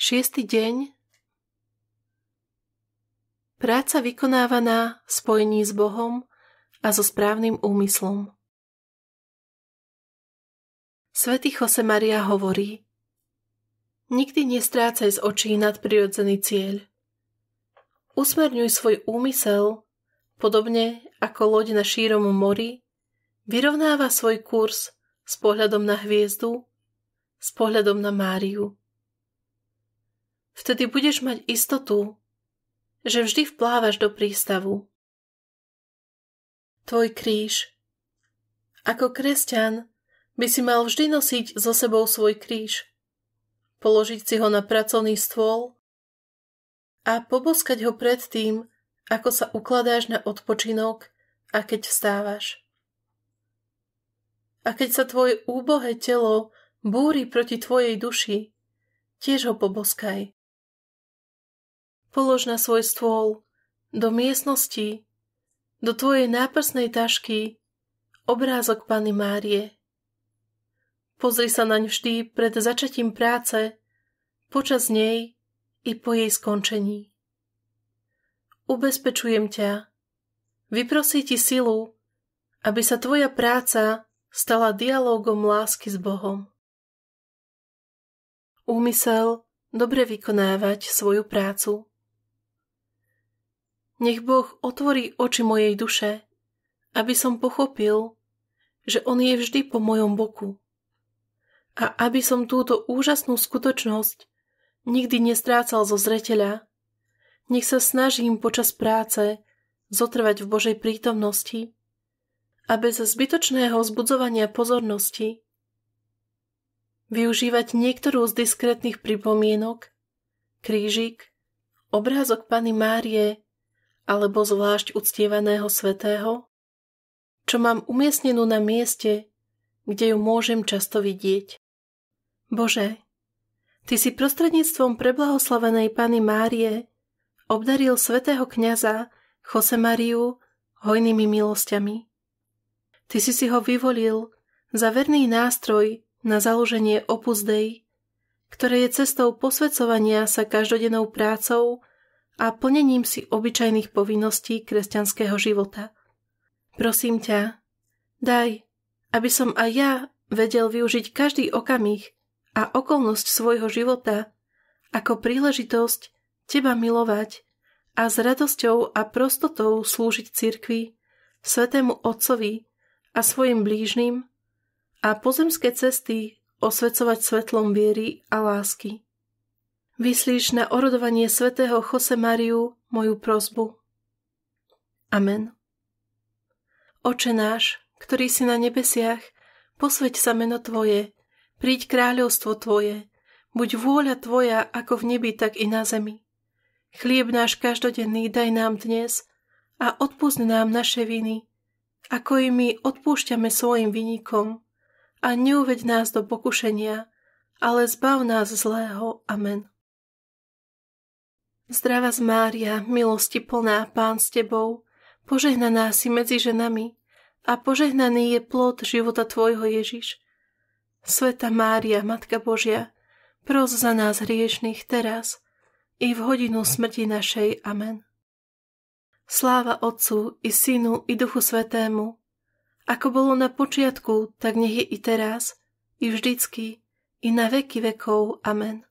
Šiestý deň Práca vykonávaná v spojení s Bohom a so správnym úmyslom. Svetý Jose Maria hovorí Nikdy nestrácaj z očí nadprirodzený cieľ. Usmerňuj svoj úmysel, podobne ako loď na šírom mori, vyrovnáva svoj kurz s pohľadom na hviezdu, s pohľadom na Máriu. Vtedy budeš mať istotu, že vždy vplávaš do prístavu. Tvoj kríž. Ako kresťan by si mal vždy nosiť so sebou svoj kríž, položiť si ho na pracovný stôl a poboskať ho pred tým, ako sa ukladáš na odpočinok a keď vstávaš. A keď sa tvoje úbohé telo búri proti tvojej duši, tiež ho poboskaj polož na svoj stôl, do miestnosti, do tvojej náprsnej tašky, obrázok Pany Márie. Pozri sa naň vždy pred začatím práce, počas nej i po jej skončení. Ubezpečujem ťa, vyprosí ti silu, aby sa tvoja práca stala dialogom lásky s Bohom. Úmysel dobre vykonávať svoju prácu. Nech Boh otvorí oči mojej duše, aby som pochopil, že On je vždy po mojom boku. A aby som túto úžasnú skutočnosť nikdy nestrácal zo zreteľa, nech sa snažím počas práce zotrvať v Božej prítomnosti a bez zbytočného zbudzovania pozornosti využívať niektorú z diskrétnych pripomienok, krížik, obrázok Pany Márie alebo zvlášť uctievaného svetého, čo mám umiestnenú na mieste, kde ju môžem často vidieť. Bože, Ty si prostredníctvom preblahoslavenej Pany Márie obdaril svetého kniaza Josemariu hojnými milosťami. Ty si si ho vyvolil za verný nástroj na založenie Opus Dei, ktoré je cestou posvedcovania sa každodennou prácou a plnením si obyčajných povinností kresťanského života. Prosím ťa, daj, aby som aj ja vedel využiť každý okamih a okolnosť svojho života ako príležitosť teba milovať a s radosťou a prostotou slúžiť cirkvi, svetému Otcovi a svojim blížnym a pozemské cesty osvecovať svetlom viery a lásky vyslíš na orodovanie svätého Jose Mariu moju prozbu. Amen. Oče náš, ktorý si na nebesiach, posveď sa meno Tvoje, príď kráľovstvo Tvoje, buď vôľa Tvoja ako v nebi, tak i na zemi. Chlieb náš každodenný daj nám dnes a odpúsť nám naše viny, ako i my odpúšťame svojim vynikom a neuveď nás do pokušenia, ale zbav nás zlého. Amen. Zdravá z Mária, milosti plná, Pán s Tebou, požehnaná si medzi ženami a požehnaný je plod života Tvojho Ježiš. Sveta Mária, Matka Božia, pros za nás hriešných teraz i v hodinu smrti našej. Amen. Sláva Otcu i Synu i Duchu Svetému, ako bolo na počiatku, tak nech je i teraz, i vždycky, i na veky vekov. Amen.